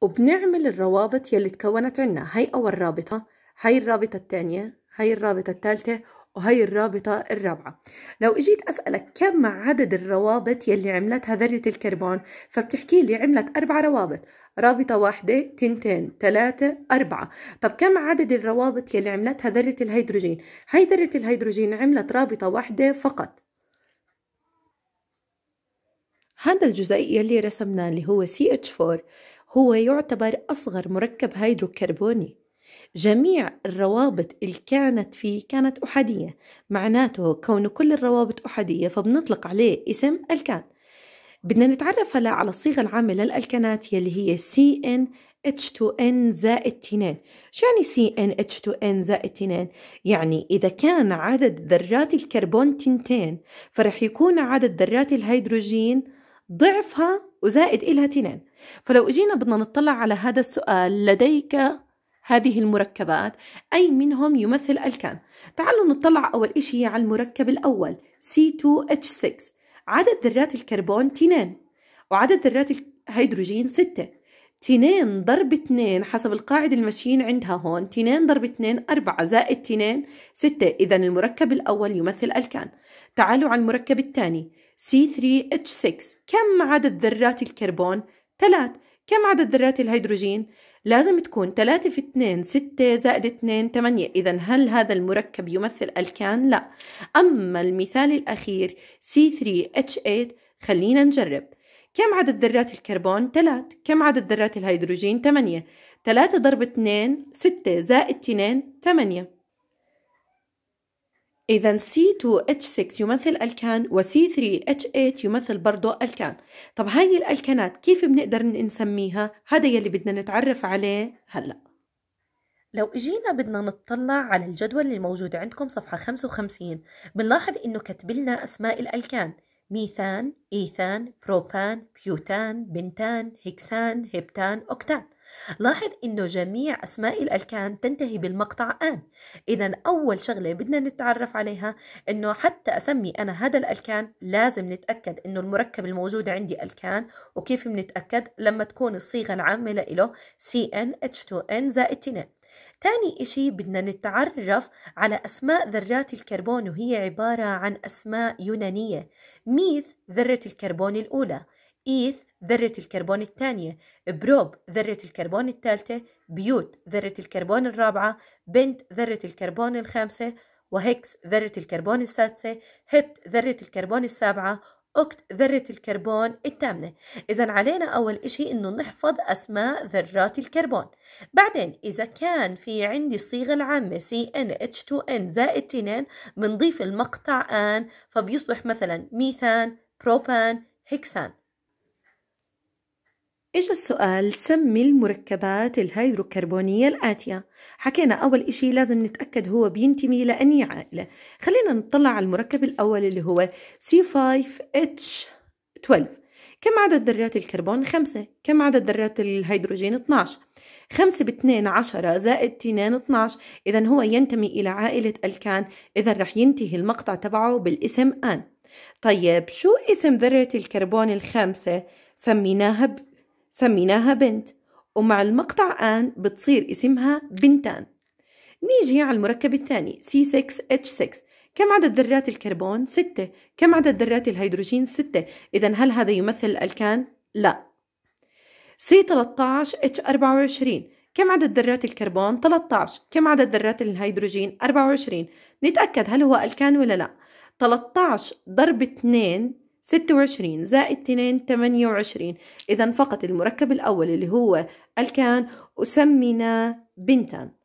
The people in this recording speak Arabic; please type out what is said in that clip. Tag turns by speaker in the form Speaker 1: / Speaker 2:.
Speaker 1: وبنعمل الروابط يلي تكونت عنا هي أول رابطة هي الرابطة الثانية هي الرابطة الثالثة وهي الرابطة الرابعة لو اجيت أسألك كم عدد الروابط يلي عملتها ذرة الكربون فبتحكي لي عملت أربع روابط رابطة واحدة تنتين ثلاثة أربعة طب كم عدد الروابط يلي عملتها ذرة الهيدروجين هي ذرة الهيدروجين عملت رابطة واحدة فقط هذا الجزيء يلي رسمناه اللي هو CH4 هو يعتبر أصغر مركب هيدروكربوني جميع الروابط اللي كانت فيه كانت أحادية معناته كون كل الروابط أحادية فبنطلق عليه اسم ألكان بدنا نتعرف هلا على الصيغة العامة للألكانات يلي هي CN H2N زائد تنين شو يعني CN H2N زائد تنين؟ يعني إذا كان عدد ذرات الكربون تنتين فرح يكون عدد ذرات الهيدروجين ضعفها وزائد إلها تنين فلو إجينا بدنا نطلع على هذا السؤال لديك هذه المركبات أي منهم يمثل ألكان تعالوا نطلع أول إشي على المركب الأول C2H6 عدد ذرات الكربون تنين وعدد ذرات الهيدروجين 6 تنين ضرب اتنين حسب القاعدة المشين عندها هون تنين ضرب اتنين أربعة زائد تنين ستة إذا المركب الأول يمثل ألكان تعالوا على المركب الثاني C3H6 كم عدد ذرات الكربون؟ ثلاث كم عدد ذرات الهيدروجين؟ لازم تكون 3 في 2 6 زائد 2 8 إذا هل هذا المركب يمثل ألكان؟ لا أما المثال الأخير C3H8 خلينا نجرب كم عدد ذرات الكربون؟ 3 كم عدد ذرات الهيدروجين؟ 8 3 ضرب 2 6 زائد 2 8 إذا C2H6 يمثل ألكان و C3H8 يمثل برضه ألكان طب هاي الألكانات كيف بنقدر نسميها؟ هذا يلي بدنا نتعرف عليه هلأ لو اجينا بدنا نطلع على الجدول اللي موجود عندكم صفحة 55 بنلاحظ انه كتب لنا اسماء الالكان ميثان إيثان بروبان بيوتان بنتان هكسان هبتان أوكتان لاحظ انه جميع اسماء الالكان تنتهي بالمقطع ان اذا اول شغله بدنا نتعرف عليها انه حتى اسمي انا هذا الالكان لازم نتاكد انه المركب الموجود عندي الكان وكيف بنتاكد لما تكون الصيغه العامه له CnH2n زائد 2 تاني إشي بدنا نتعرف على أسماء ذرات الكربون وهي عبارة عن أسماء يونانية ميث ذرة الكربون الأولى إيث ذرة الكربون الثانية بروب ذرة الكربون الثالثة بيوت ذرة الكربون الرابعة بنت ذرة الكربون الخامسة وهكس ذرة الكربون السادسة هبت ذرة الكربون السابعة أكت ذرة الكربون الثامنة إذا علينا أول إشي إنه نحفظ أسماء ذرات الكربون بعدين إذا كان في عندي الصيغة العامة CnH2n زائد 2 بنضيف المقطع آن فبيصبح مثلا ميثان بروبان هكسان إجا السؤال سمي المركبات الهيدروكربونية الآتية حكينا أول إشي لازم نتأكد هو بينتمي لأني عائلة خلينا نطلع على المركب الأول اللي هو C5H12 كم عدد ذرات الكربون؟ خمسة كم عدد ذرات الهيدروجين؟ 12 خمسة باثنين عشرة زائد اثنين 12 إذا هو ينتمي إلى عائلة الكان إذا رح ينتهي المقطع تبعه بالاسم آن طيب شو اسم ذرة الكربون الخامسة؟ سميناها ب سميناها بنت ومع المقطع آن بتصير اسمها بنتان نيجي على المركب الثاني C6H6 كم عدد ذرات الكربون؟ 6 كم عدد ذرات الهيدروجين؟ 6 إذا هل هذا يمثل الألكان؟ لا C13H24 كم عدد ذرات الكربون؟ 13 كم عدد ذرات الهيدروجين؟ 24 نتأكد هل هو ألكان ولا لا 13 ضرب 2 26 زائد 2 28 إذا فقط المركب الأول اللي هو الكان أسمنا بنتان